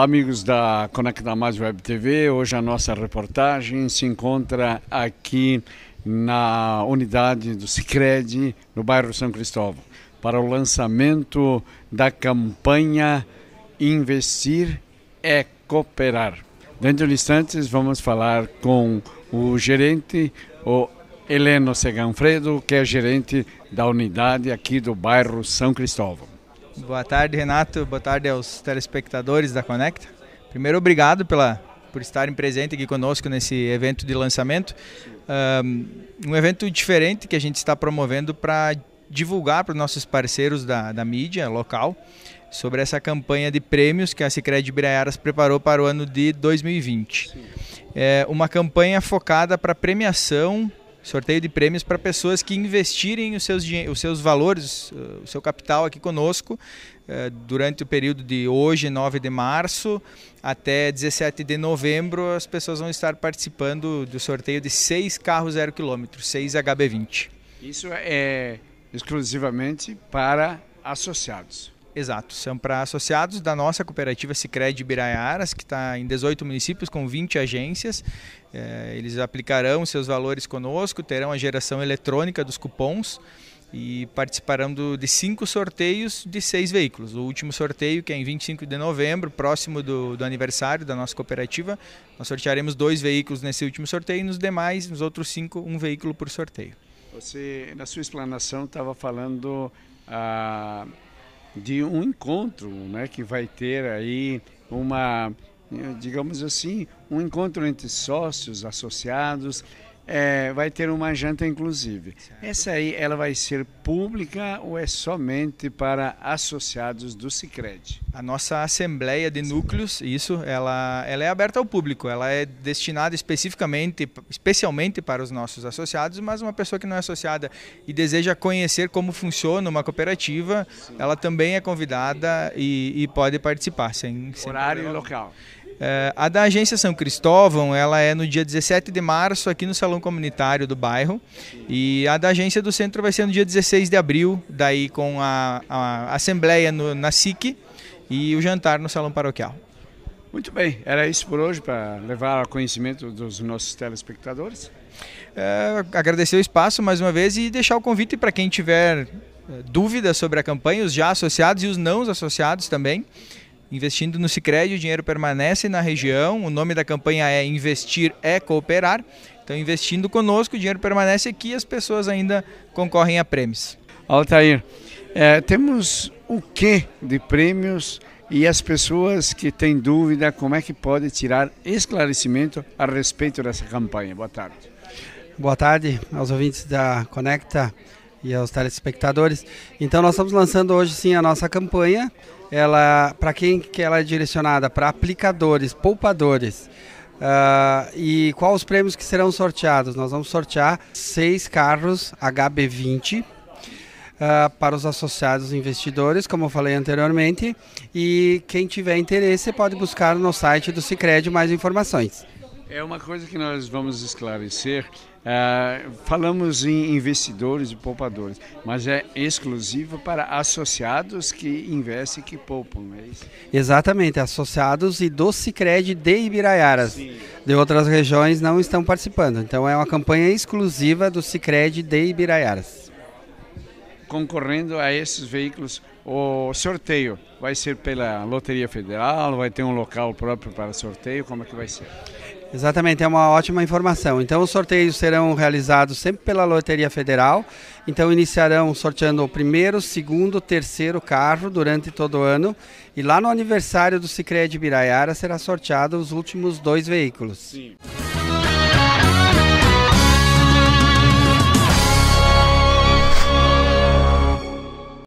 Olá, amigos da Conecta Mais Web TV. Hoje a nossa reportagem se encontra aqui na unidade do Cicred, no bairro São Cristóvão, para o lançamento da campanha Investir é Cooperar. Dentro de instantes, vamos falar com o gerente, o Heleno Seganfredo, que é gerente da unidade aqui do bairro São Cristóvão. Boa tarde, Renato. Boa tarde aos telespectadores da Conecta. Primeiro, obrigado pela, por estarem presentes aqui conosco nesse evento de lançamento. Um, um evento diferente que a gente está promovendo para divulgar para os nossos parceiros da, da mídia local sobre essa campanha de prêmios que a Sicredi Biraiaras preparou para o ano de 2020. É uma campanha focada para premiação sorteio de prêmios para pessoas que investirem os seus, os seus valores, eh, o seu capital aqui conosco eh, durante o período de hoje, 9 de março, até 17 de novembro, as pessoas vão estar participando do sorteio de seis carros zero quilômetro, seis HB20. Isso é exclusivamente para associados. Exato, são para associados da nossa cooperativa Sicredi Biraiaras, que está em 18 municípios com 20 agências. Eh, eles aplicarão seus valores conosco, terão a geração eletrônica dos cupons e participarão de cinco sorteios de seis veículos. O último sorteio, que é em 25 de novembro, próximo do, do aniversário da nossa cooperativa, nós sortearemos dois veículos nesse último sorteio e nos demais, nos outros cinco, um veículo por sorteio. Você, na sua explanação, estava falando. Ah, de um encontro, né, que vai ter aí uma, digamos assim, um encontro entre sócios, associados é, vai ter uma janta, inclusive. Certo. Essa aí, ela vai ser pública ou é somente para associados do Cicred? A nossa assembleia de núcleos, isso, ela, ela é aberta ao público. Ela é destinada especificamente, especialmente para os nossos associados, mas uma pessoa que não é associada e deseja conhecer como funciona uma cooperativa, Sim. ela também é convidada e, e pode participar. Sem, sem Horário problema. e local. É, a da agência São Cristóvão, ela é no dia 17 de março aqui no Salão Comunitário do bairro e a da agência do centro vai ser no dia 16 de abril, daí com a, a assembleia no, na SIC e o jantar no Salão Paroquial. Muito bem, era isso por hoje para levar ao conhecimento dos nossos telespectadores. É, agradecer o espaço mais uma vez e deixar o convite para quem tiver é, dúvidas sobre a campanha, os já associados e os não associados também. Investindo no Sicredi, o dinheiro permanece na região. O nome da campanha é Investir é Cooperar. Então, investindo conosco, o dinheiro permanece aqui e as pessoas ainda concorrem a prêmios. Altair, é, temos o que de prêmios e as pessoas que têm dúvida, como é que pode tirar esclarecimento a respeito dessa campanha? Boa tarde. Boa tarde aos ouvintes da Conecta e aos telespectadores. Então nós estamos lançando hoje sim a nossa campanha. Ela para quem que ela é direcionada para aplicadores, poupadores. Uh, e quais os prêmios que serão sorteados? Nós vamos sortear seis carros HB20 Uh, ah, para os associados investidores, como eu falei anteriormente. E quem tiver interesse pode buscar no site do Sicredi mais informações. É uma coisa que nós vamos esclarecer. Uh, falamos em investidores e poupadores, mas é exclusivo para associados que investem e que poupam, é isso? Exatamente, associados e do Cicred de Ibiraiaras. Sim. De outras regiões não estão participando. Então é uma campanha exclusiva do Cicred de Ibiraiaras. Concorrendo a esses veículos o sorteio vai ser pela Loteria Federal, vai ter um local próprio para sorteio, como é que vai ser? Exatamente, é uma ótima informação. Então, os sorteios serão realizados sempre pela Loteria Federal. Então, iniciarão sorteando o primeiro, segundo, terceiro carro durante todo o ano. E lá no aniversário do de Biraiara será sorteado os últimos dois veículos. Sim.